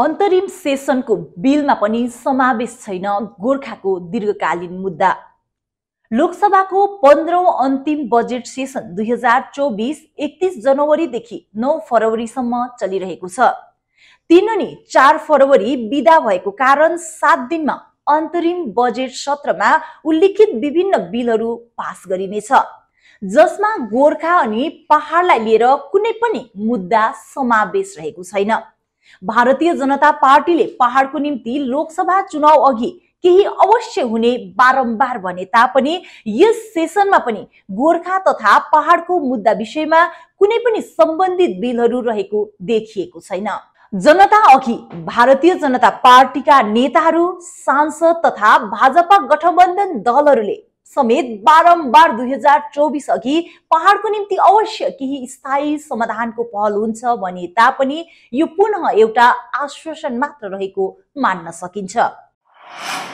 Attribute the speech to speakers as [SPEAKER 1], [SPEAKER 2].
[SPEAKER 1] अन्तरिम सेसनको बिलमा पनि समावेश छैन गोर्खाको दीर्घकालीन मुद्दा लोकसभाको पन्ध्रौँ अन्तिम बजेट सेसन दुई हजार चौबिस एकतिस जनवरीदेखि नौ फरवरीसम्म चलिरहेको छ तिन अनि चार फरवरी विदा भएको कारण सात दिनमा अन्तरिम बजेट सत्रमा उल्लेखित विभिन्न बिलहरू पास गरिनेछ जसमा गोर्खा अनि पहाडलाई लिएर कुनै पनि मुद्दा समावेश रहेको छैन भारतीय जनता पार्टीले पहाडको निम्ति लोकसभा चुनाव अघि केही अवश्य हुने बारम्बार भने तापनि यस सेसनमा पनि गोर्खा तथा पहाडको मुद्दा विषयमा कुनै पनि सम्बन्धित बिलहरू रहेको देखिएको छैन जनता अघि भारतीय जनता पार्टीका नेताहरू सांसद तथा भाजपा गठबन्धन दलहरूले समेत बारम्बार दुई हजार चौबिस अघि पहाडको निम्ति अवश्य केही स्थायी समाधानको पहल हुन्छ भने तापनि यो पुनः एउटा आश्वासन मात्र रहेको मान्न सकिन्छ